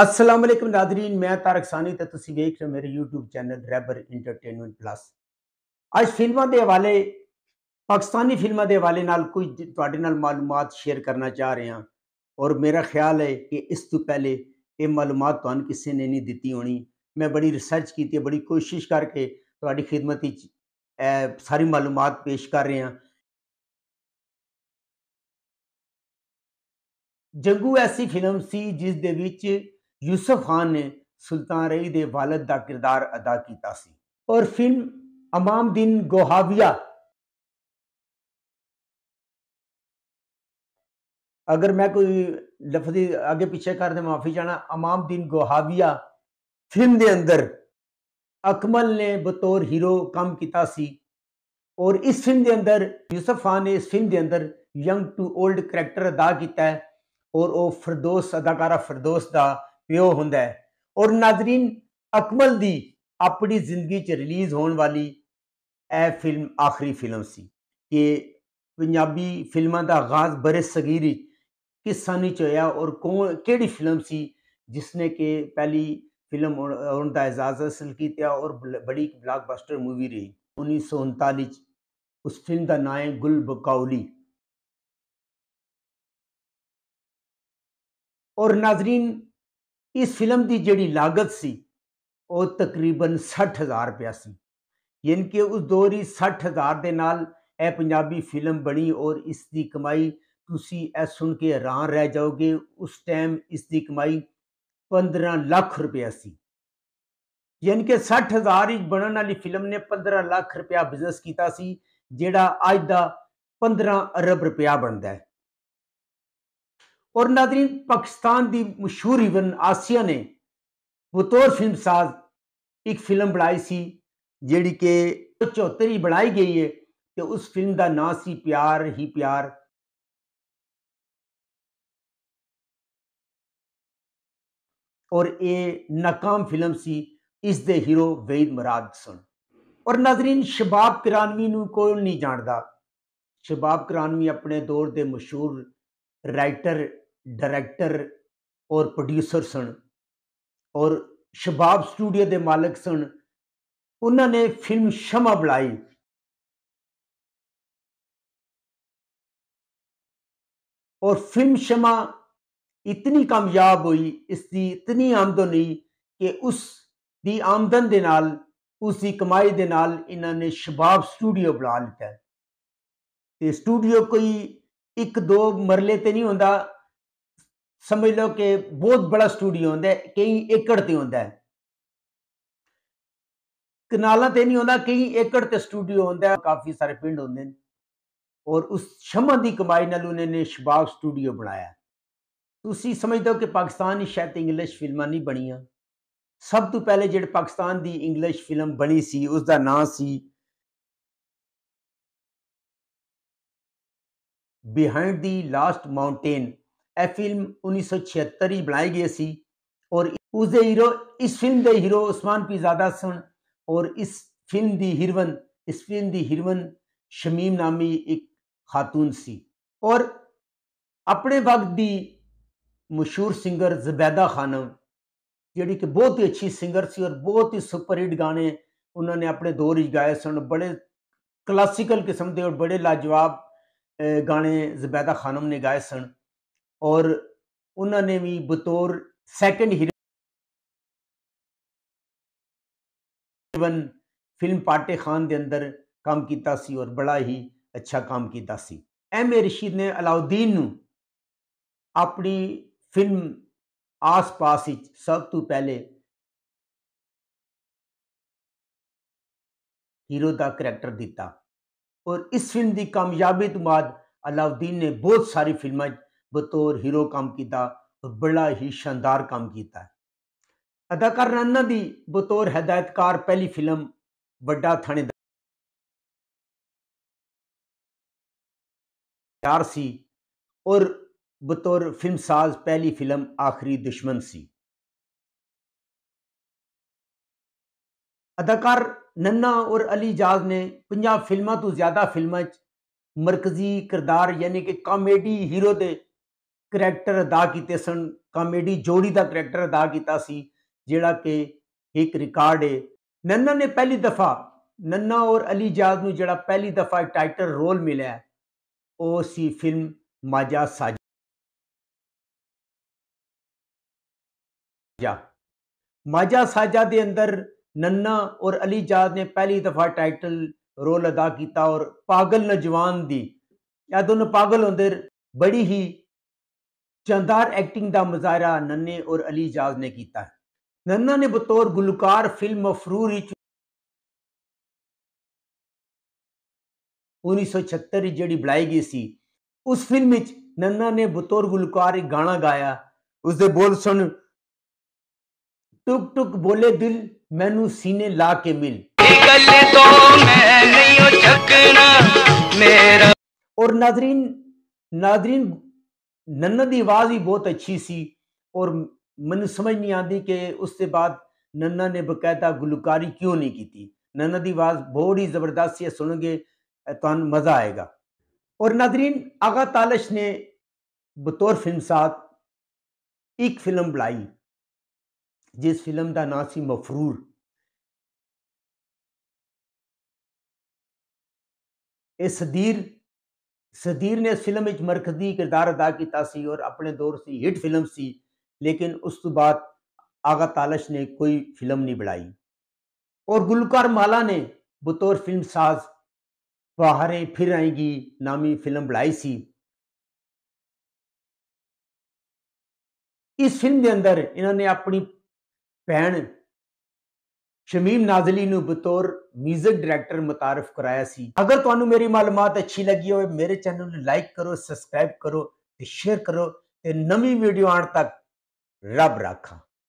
السلام علیکم ناظرین میں تارک سانی رہے میرے یوٹیوب چینل ریبر انٹرٹینمنٹ پلس اج فلماں دے حوالے پاکستانی فلماں دے حوالے نال معلومات شیئر کرنا چاہ رہے ہاں اور میرا خیال ہے کہ اس تو پہلے یہ معلومات کسی نے نہیں دیتی ہونی میں بڑی ریسرچ کی بڑی کوشش کر کے تواڈی خدمت ساری معلومات پیش کر رہے ہیں جنگو ایسی فلم سی جس وچ یوسف خان نے سلطان رئی دے والد دا کردار ادا کیتا سی اور فلم امام دن گوہاویہ اگر میں کوئی لفظی آگے پیچھے کر دے معافی جانا امام دین گوہاویہ فلم دے اندر اکمل نے بطور ہیرو کام کیتا سی اور اس فلم دے اندر یوسف خان نے اس فلم دے اندر ینگ ٹو اولڈ کریکٹر ادا کیتا ہے اور او فردوس اداکارہ فردوس دا پیو ہے اور ناظرین اکمل دی اپنی زندگی ریلیز ہون والی اے فلم آخری فلم سی پنجابی فلمی فلم بڑے سگیری ہوا اور کیڑی فلم سی جس نے کہ پہلی فلم آن کا اعزاز حاصل کیا اور بڑی بلاک باسٹر مووی رہی انیس سو انتالی اس فلم دا نام ہے گل اور ناظرین ਇਸ ਫਿਲਮ ਦੀ ਜਿਹੜੀ ਲਾਗਤ ਸੀ ਉਹ ਤਕਰੀਬਨ 60000 ਰੁਪਏ ਸੀ ਯਾਨੀ ਕਿ ਉਸ ਦੌਰੀ 60000 ਦੇ ਨਾਲ ਇਹ ਪੰਜਾਬੀ ਫਿਲਮ ਬਣੀ ਔਰ ਇਸ ਦੀ ਕਮਾਈ ਤੁਸੀਂ ਇਹ ਸੁਣ ਕੇ ਹੈਰਾਨ ਰਹਿ ਜਾਓਗੇ ਉਸ ਟਾਈਮ ਇਸ ਦੀ ਕਮਾਈ 15 ਲੱਖ ਰੁਪਏ ਸੀ ਯਾਨੀ ਕਿ 60000 ਵਿੱਚ ਬਣਨ ਵਾਲੀ ਫਿਲਮ ਨੇ 15 ਲੱਖ ਰੁਪਏ ਬਿਜ਼ਨਸ ਕੀਤਾ ਸੀ ਜਿਹੜਾ ਅੱਜ ਦਾ 15 ਅਰਬ ਰੁਪਿਆ ਬਣਦਾ ਹੈ اور ناظرین پاکستان دی مشہور ایون آسیا نے بطور فلم ساز ایک فلم بنائی سی جیڑی کہ چوہتر ہی بنائی گئی ہے کہ اس فلم دا نام سی پیار ہی پیار اور اے ناکام فلم سی اس دے ہیرو وید مراد سن اور ناظرین شباب کرانوی نو کو نہیں جاندہ شباب کرانوی اپنے دور دے مشہور رائٹر ਡਾਇਰੈਕਟਰ ਔਰ ਪ੍ਰੋਡਿਊਸਰ ਸਨ ਔਰ ਸ਼ਬਾਬ ਸਟੂਡੀਓ ਦੇ ਮਾਲਕ ਸਨ ਉਹਨਾਂ ਨੇ ਫਿਲਮ ਸ਼ਮਾ ਬਣਾਈ ਔਰ ਫਿਲਮ ਸ਼ਮਾ ਇਤਨੀ ਕਾਮਯਾਬ ਹੋਈ ਇਸ ਦੀ ਇਤਨੀ ਆਮਦਨ ਕਿ ਉਸ ਦੀ ਆਮਦਨ ਦੇ ਨਾਲ ਉਸ ਦੀ ਕਮਾਈ ਦੇ ਨਾਲ ਇਹਨਾਂ ਨੇ ਸ਼ਬਾਬ ਸਟੂਡੀਓ ਬਣਾ ਲਿਆ ਤੇ ਸਟੂਡੀਓ ਕੋਈ ਇੱਕ ਦੋ ਮਰਲੇ ਤੇ ਨਹੀਂ ਹੁੰਦਾ سمجھ لو کہ بہت بڑا سٹوڈیو ہوندہ ہے کئی تے ہوندہ ہے کنالا تے نہیں آتا کئی ایکڑ ہوندہ ہے کافی سارے پنڈ ہیں اور اس شمہ دی کمائی نال انہوں نے شباغ سٹوڈیو بنایا سمجھ دو کہ پاکستان ہی شاید انگلش فلمہ نہیں بنیا سب تو پہلے جی پاکستان دی انگلش فلم بنی سی اس دا نام سی بیہائنڈ دی لاسٹ ماؤنٹین یہ فلم انیس سو چھہتر ہی بنائے گئے سر اسے ہیرو اس فلم کے ہیرو عثمان پیزادہ سن اور اس فلم کی ہیروئن اس فلم کی ہیروئن شمیم نامی ایک خاتون سی اور اپنے وقت کی مشہور سنگر زبیدہ خانم جہی کہ بہت ہی اچھی سنگر سی اور بہت ہی سپرہٹ گانے انہوں نے اپنے دور ہی گائے سن بڑے کلاسیکل قسم کے اور بڑے لاجواب گانے زبیدہ خانم نے گائے سن اور انہوں نے بھی بطور second hero film Paatay Khan دے اندر کام کیا سر اور بڑا ہی اچھا کام ایم اے رشید نے علاؤدی اپنی فلم آس پاس سب تو پہلے ہیرو دا کریکٹر دیتا اور اس فلم دی کامیابی تو بعد علاؤدین نے بہت ساری فلمیں بطور ہیرو کام اور بڑا ہی شاندار کام کیتا ہے اداکار رانہ دی بطور ہدایتکار پہلی فلم بڑا تھانے دار سی اور بطور فلم ساز پہلی فلم آخری دشمن سی اداکار ننا اور علی جاز نے پنجاب فلمہ تو زیادہ فلمہ مرکزی کردار یعنی کہ کامیڈی ہیرو دے کریکٹر ادا کیے سن کامیڈی جوڑی کا کریکٹر ادا کیا سی جا کے ایک ریکارڈ ہے ننا نے پہلی دفعہ ننا اور علی جادا پہلی دفعہ ٹائٹل رول ملے وہ سی فلم ماجا ساجا ماجا ساجا در نلی جاد نے پہلی دفعہ ٹائٹل رول ادا کیا اور پاگل نوجوان دی دونوں پاگل ہودر بڑی ہی چندار ایکٹنگ دا مظاہرہ ننے اور علی جاز نے کیتا ہے ننہ نے بطور گلوکار فلم مفرور ہی انیس سو چھتر جڑی بلائی گئی سی اس فلم میں ننہ نے بطور گلوکار ایک گانا گایا اس دے بول سن ٹک ٹک بولے دل میں نو سینے لا کے مل اور ناظرین ناظرین ننا دی آواز ہی بہت اچھی سی اور من سمجھ نہیں آتی کہ اس سے بعد ننا نے باقاعدہ گلوکاری کیوں نہیں کی ننا دی آواز بہت ہی زبردست ہے سنو گے تو مزہ آئے گا اور ناظرین آغا تالش نے بطور فلم سات ایک فلم بلائی جس فلم دا نام سی مفرور اے صدیر صدیر نے اس فلم وچ مرکزی کردار ادا کیتا سی اور اپنے دور سی ہٹ فلم سی لیکن اس تو بعد آغا تالش نے کوئی فلم نہیں بڑھائی اور گلوکار مالا نے بطور فلم ساز بہاریں پھر آئیں گی نامی فلم بڑھائی سی اس فلم دے اندر انہوں نے اپنی بہن شمیم نازلی نو بطور میوزک ڈائریکٹر متعارف کرایا سی اگر تمہیں میری معلومات اچھی لگی ہوئے میرے ہو لائک کرو سبسکرائب کرو شیئر کرو نمی ویڈیو آن تک رب رکھا